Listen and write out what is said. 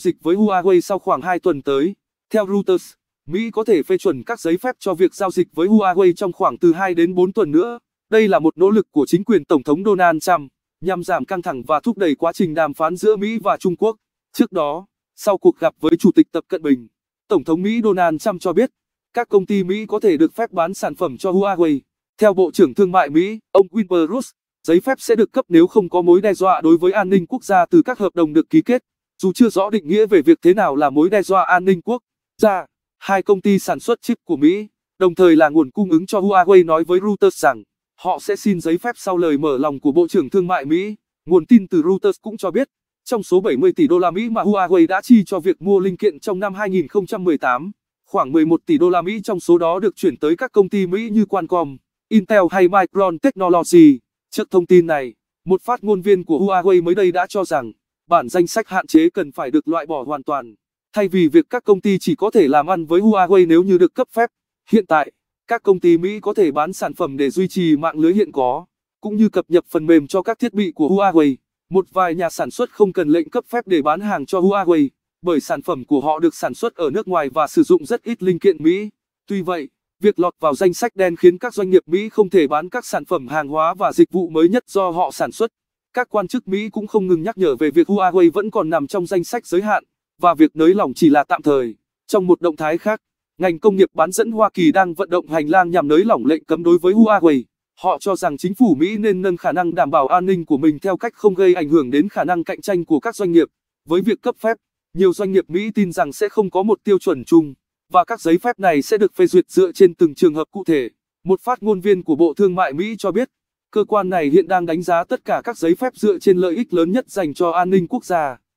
dịch với Huawei sau khoảng 2 tuần tới. Theo Reuters, Mỹ có thể phê chuẩn các giấy phép cho việc giao dịch với Huawei trong khoảng từ 2 đến 4 tuần nữa. Đây là một nỗ lực của chính quyền Tổng thống Donald Trump nhằm giảm căng thẳng và thúc đẩy quá trình đàm phán giữa Mỹ và Trung Quốc. Trước đó, sau cuộc gặp với Chủ tịch Tập Cận Bình, Tổng thống Mỹ Donald Trump cho biết các công ty Mỹ có thể được phép bán sản phẩm cho Huawei. Theo Bộ trưởng Thương mại Mỹ, ông Wilbur Ross, giấy phép sẽ được cấp nếu không có mối đe dọa đối với an ninh quốc gia từ các hợp đồng được ký kết. Dù chưa rõ định nghĩa về việc thế nào là mối đe dọa an ninh quốc gia, hai công ty sản xuất chip của Mỹ, đồng thời là nguồn cung ứng cho Huawei nói với Reuters rằng họ sẽ xin giấy phép sau lời mở lòng của Bộ trưởng Thương mại Mỹ. Nguồn tin từ Reuters cũng cho biết, trong số 70 tỷ đô la Mỹ mà Huawei đã chi cho việc mua linh kiện trong năm 2018, khoảng 11 tỷ đô la Mỹ trong số đó được chuyển tới các công ty Mỹ như Qualcomm, Intel hay Micron Technology. Trước thông tin này, một phát ngôn viên của Huawei mới đây đã cho rằng bản danh sách hạn chế cần phải được loại bỏ hoàn toàn. Thay vì việc các công ty chỉ có thể làm ăn với Huawei nếu như được cấp phép, hiện tại, các công ty Mỹ có thể bán sản phẩm để duy trì mạng lưới hiện có, cũng như cập nhật phần mềm cho các thiết bị của Huawei. Một vài nhà sản xuất không cần lệnh cấp phép để bán hàng cho Huawei, bởi sản phẩm của họ được sản xuất ở nước ngoài và sử dụng rất ít linh kiện Mỹ. Tuy vậy, việc lọt vào danh sách đen khiến các doanh nghiệp Mỹ không thể bán các sản phẩm hàng hóa và dịch vụ mới nhất do họ sản xuất. Các quan chức Mỹ cũng không ngừng nhắc nhở về việc Huawei vẫn còn nằm trong danh sách giới hạn, và việc nới lỏng chỉ là tạm thời. Trong một động thái khác, ngành công nghiệp bán dẫn Hoa Kỳ đang vận động hành lang nhằm nới lỏng lệnh cấm đối với Huawei. Họ cho rằng chính phủ Mỹ nên nâng khả năng đảm bảo an ninh của mình theo cách không gây ảnh hưởng đến khả năng cạnh tranh của các doanh nghiệp. Với việc cấp phép, nhiều doanh nghiệp Mỹ tin rằng sẽ không có một tiêu chuẩn chung, và các giấy phép này sẽ được phê duyệt dựa trên từng trường hợp cụ thể. Một phát ngôn viên của Bộ Thương mại Mỹ cho biết, Cơ quan này hiện đang đánh giá tất cả các giấy phép dựa trên lợi ích lớn nhất dành cho an ninh quốc gia.